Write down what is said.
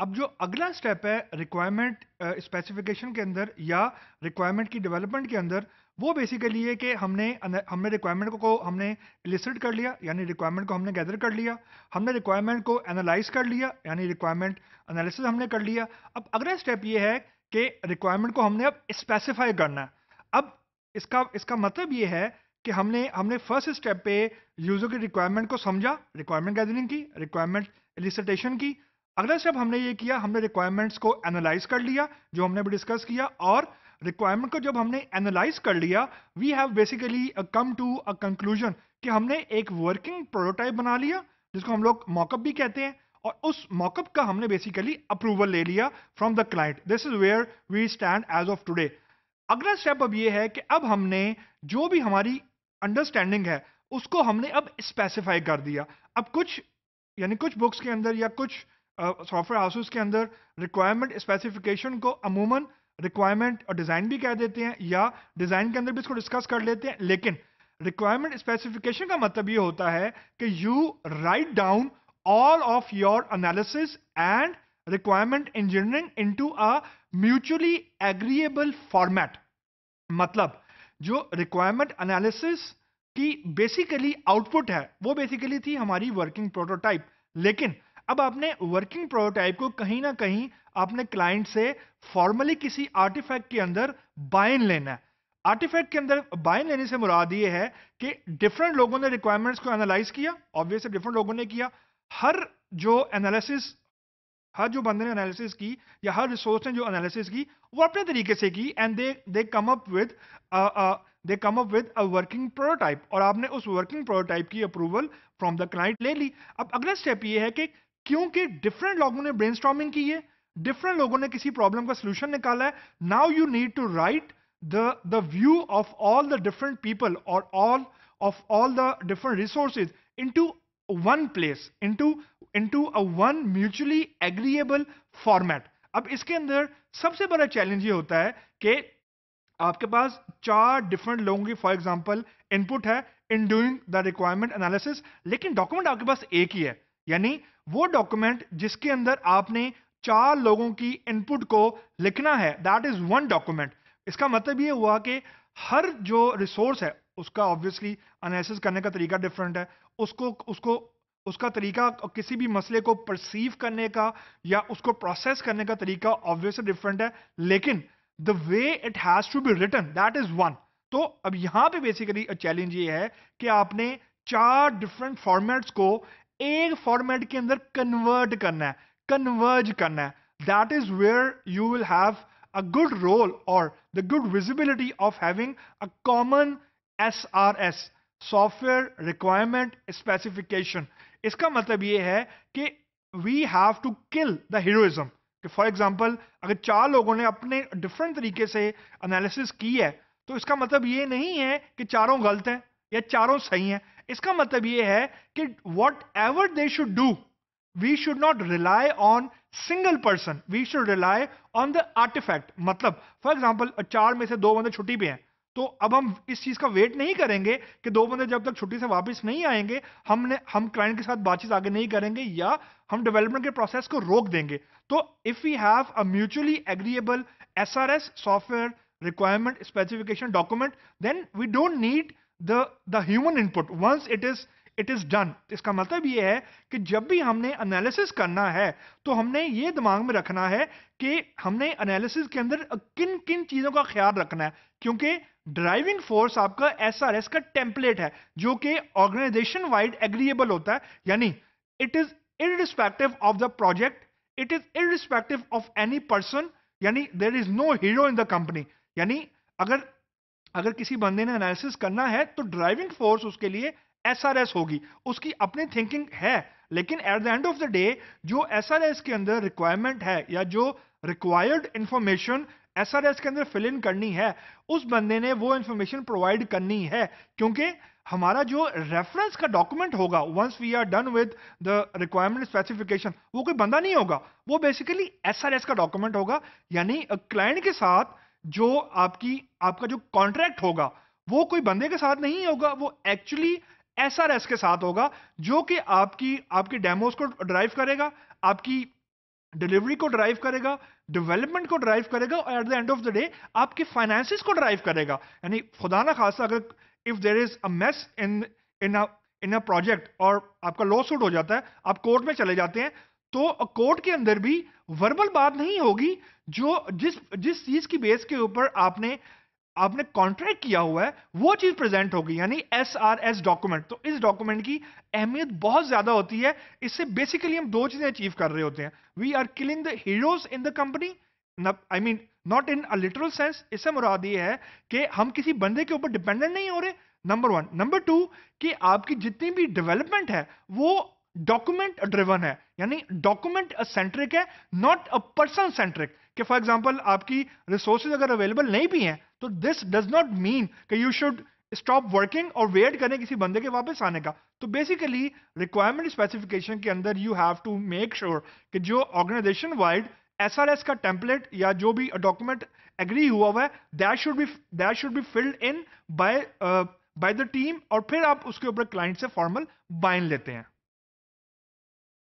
अब जो अगला स्टेप है रिक्वायरमेंट स्पेसिफिकेशन uh, के अंदर या रिक्वायरमेंट की डेवलपमेंट के अंदर वो बेसिकली है कि हमने हमने रिक्वायरमेंट को, हमने लिस्टेड कर लिया यानी रिक्वायरमेंट को हमने गैदर कर लिया हमने रिक्वायरमेंट को एनालाइज कर लिया यानी रिक्वायरमेंट एनालिसिस हमने कर लिया अब अगला स्टेप ये है कि रिक्वायरमेंट को हमने अब स्पेसिफाई करना है अब इसका इसका मतलब ये है कि हमने हमने फर्स्ट स्टेप पे यूज़र की रिक्वायरमेंट को समझा रिक्वायरमेंट गैदरिंग की रिक्वायरमेंट एलिसिटेशन की अगला स्टेप हमने ये किया हमने रिक्वायरमेंट्स को एनालाइज कर लिया जो हमने अभी डिस्कस किया और रिक्वायरमेंट को जब हमने एनालाइज कर लिया we have basically come to a conclusion कि हमने एक वर्किंग प्रोटोटाइप बना लिया जिसको हम लोग मॉकअप भी कहते हैं और उस मॉकअप का हमने बेसिकली अप्रूवल ले लिया from the client this is where we stand as of today अगला स्टेप अब ये है कि अब हमने जो भी हमारी अंडरस्टैंडिंग है उसको हमने अब स्पेसिफाई कर दिया अब कुछ यानी कुछ बुक्स के अंदर या कुछ सॉफ्टवेयर हाउसेस के अंदर रिक्वायरमेंट स्पेसिफिकेशन को अमूमन रिक्वायरमेंट और डिज़ाइन भी कह देते हैं या डिज़ाइन के अंदर भी इसको डिस्कस कर लेते हैं लेकिन रिक्वायरमेंट स्पेसिफिकेशन का मतलब ये होता है कि you write down all of your analysis and requirement engineering into a mutually agreeable format मतलब जो रिक्वायरमेंट एनालिसिस की बेसिकली आउटपुट है वो बेसिकली थी हमारी वर्किंग प्रोटोटाइप लेकिन अब आपने वर्किंग प्रोटोटाइप को कहीं ना कहीं आपने क्लाइंट से फॉर्मली किसी आर्टिफैक्ट के अंदर बाइन लेना है आर्टिफैक्ट के अंदर बाइन लेने से मुराद ये है कि डिफरेंट लोगों ने रिक्वायरमेंट्स को एनालाइज किया ऑब्वियसली डिफरेंट लोगों ने किया हर जो एनालिसिस हर जो बंदे ने एनालिसिस की या हर रिसोर्स ने जो एनालिसिस की वो अपने तरीके से की and they they come up with they come up with a working prototype और आपने उस वर्किंग प्रोटोटाइप की अप्रूवल फ्रॉम द क्लाइंट ले ली अब अगला स्टेप ये है कि क्योंकि डिफरेंट लोगों ने ब्रेन की है डिफरेंट लोगों ने किसी प्रॉब्लम का सोल्यूशन निकाला है now you need to write the the view of all the different people और all of all the different resources into one place into into a one mutually agreeable format अब इसके अंदर सबसे बड़ा challenge ये होता है कि आपके पास चार डिफरेंट लोगों की फॉर एग्जाम्पल इनपुट है in doing the requirement analysis लेकिन डॉक्यूमेंट आपके पास एक ही है यानी वो डॉक्यूमेंट जिसके अंदर आपने चार लोगों की इनपुट को लिखना है दैट इज वन डॉक्यूमेंट इसका मतलब ये हुआ कि हर जो रिसोर्स है उसका ऑब्वियसली एनालिसिस करने का तरीका डिफरेंट है उसको उसको उसका तरीका किसी भी मसले को परसीव करने का या उसको प्रोसेस करने का तरीका ऑब्वियसली डिफरेंट है लेकिन the way it has to be written that is one तो अब यहां पे बेसिकली चैलेंज ये है कि आपने चार डिफरेंट फॉर्मेट्स को एक फॉर्मेट के अंदर कन्वर्ट करना है कन्वर्ज करना है that is where you will have a good role और the good visibility of having a common S R S software requirement specification इसका मतलब ये है कि we have to kill the heroism for example अगर चार लोगों ने अपने डिफरेंट तरीके से एनालिसिस की है तो इसका मतलब ये नहीं है कि चारों गलत हैं या चारों सही हैं इसका मतलब यह है कि whatever they should do we should not rely on single person we should rely on the artifact मतलब फॉर एग्जाम्पल चार में से दो बंदे छुट्टी पे हैं तो अब हम इस चीज का वेट नहीं करेंगे कि दो बंदे जब तक छुट्टी से वापस नहीं आएंगे हमने हम क्लाइंट के साथ बातचीत आगे नहीं करेंगे या हम डेवलपमेंट के प्रोसेस को रोक देंगे तो if you have a mutually agreeable S R S software requirement specification document then we don't need the the human input once it is it is done इसका मतलब ये है कि जब भी हमने एनालिसिस करना है तो हमने ये दिमाग में रखना है कि हमने एनालिसिस के अंदर किन किन चीज़ों का ख्याल रखना है क्योंकि ड्राइविंग फोर्स आपका एस का टेम्पलेट है जो कि ऑर्गेनाइजेशन वाइड एग्रीएबल होता है यानी it is irrespective of the project it is irrespective of any person यानी there is no hero in the company यानी अगर अगर किसी बंदे ने एनालिसिस करना है तो ड्राइविंग फोर्स उसके लिए एसआरएस होगी उसकी अपनी थिंकिंग है लेकिन at the end of the day जो एसआरएस के अंदर रिक्वायरमेंट है या जो रिक्वायर्ड इंफॉर्मेशन एसआरएस के अंदर फिल इन करनी है उस बंदे ने वो इंफॉर्मेशन प्रोवाइड करनी है क्योंकि हमारा जो रेफरेंस का डॉक्यूमेंट होगा once we are done with the requirement specification वो कोई बंदा नहीं होगा वो बेसिकली एसआरएस का डॉक्यूमेंट होगा यानी क्लाइंट के साथ जो आपकी आपका जो कॉन्ट्रैक्ट होगा वो कोई बंदे के साथ नहीं होगा वो एक्चुअली एस आर एस के साथ होगा जो कि आपकी आपके डेमोज को ड्राइव करेगा आपकी डिलीवरी को ड्राइव करेगा डेवलपमेंट को ड्राइव करेगा और at the end of the day आपके फाइनेंसिस को ड्राइव करेगा यानी खुदा ना खासा अगर if there is a mess in in in a project और आपका लॉ सूट हो जाता है आप कोर्ट में चले जाते हैं तो कोर्ट के अंदर भी वर्बल बात नहीं होगी जो जिस जिस चीज की बेस के ऊपर आपने आपने कॉन्ट्रैक्ट किया हुआ है वो चीज प्रेजेंट होगी यानी एस आर एस डॉक्यूमेंट तो इस डॉक्यूमेंट की अहमियत बहुत ज्यादा होती है इससे बेसिकली हम दो चीजें अचीव कर रहे होते हैं we are killing the heroes in the company I mean not in a literal sense इससे मुराद ये है कि हम किसी बंदे के ऊपर डिपेंडेंट नहीं हो रहे नंबर वन नंबर टू कि आपकी जितनी भी डेवलपमेंट है वो डॉक्यूमेंट ड्रिवन है यानी डॉक्यूमेंट सेंट्रिक है नॉट अ पर्सन सेंट्रिक कि फॉर एग्जांपल आपकी रिसोर्सेज अगर अवेलेबल नहीं भी हैं तो दिस डज नॉट मीन कि यू शुड स्टॉप वर्किंग और वेट करें किसी बंदे के वापस आने का तो बेसिकली रिक्वायरमेंट स्पेसिफिकेशन के अंदर you have to make sure कि जो ऑर्गेनाइजेशन वाइड एस का टेम्पलेट या जो भी डॉक्यूमेंट एग्री हुआ हुआ है that should be that should be filled in by by the team और फिर आप उसके ऊपर क्लाइंट से फॉर्मल बाइन लेते हैं